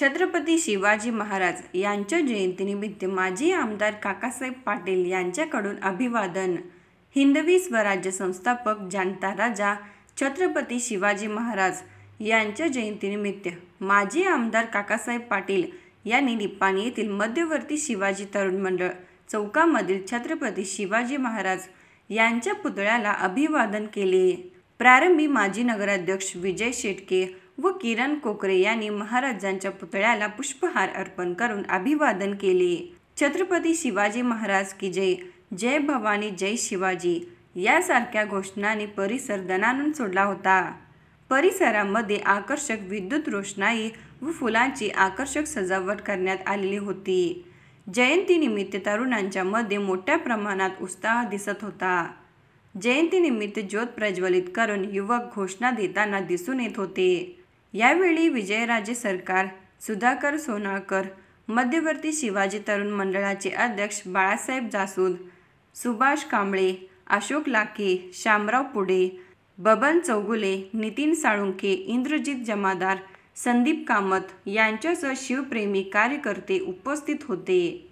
छत्रपती शिवाजी महाराज यांच्या जयंतीनिमित्त माजी आमदार काकासाहेब पाटील यांच्याकडून अभिवादन हिंदवी स्वराज्य संस्थापक जानता राजा छत्रपती शिवाजी महाराज यांच्या जयंतीनिमित्त माजी आमदार काकासाहेब पाटील यांनी निपाणी येथील मध्यवर्ती शिवाजी तरुण मंडळ चौकामधील छत्रपती शिवाजी महाराज यांच्या पुतळ्याला अभिवादन केले प्रारंभी माजी नगराध्यक्ष विजय शेटके व किरण कोकरे यांनी महाराजांच्या पुतळ्याला पुष्पहार अर्पण करून अभिवादन केले छत्रपती शिवाजी महाराज की जय जय भवानी जय शिवाजी यासारख्या घोषणाने परिसर दणानून सोडला होता परिसरामध्ये आकर्षक विद्युत रोषणाई व फुलांची आकर्षक सजावट करण्यात आलेली होती जयंतीनिमित्त तरुणांच्या मध्ये मोठ्या प्रमाणात उत्साह दिसत होता जयंतीनिमित्त ज्योत प्रज्वलित करून युवक घोषणा देताना दिसून येत होते यावेळी विजयराजे सरकार सुधाकर सोनाळकर मध्यवर्ती शिवाजी तरुण मंडळाचे अध्यक्ष बाळासाहेब जासूद सुभाष कांबळे अशोक लाके, शामराव पुडे बबन चौगुले नितीन साळुंखे इंद्रजीत जमादार संदीप कामत यांच्यासह शिवप्रेमी कार्यकर्ते उपस्थित होते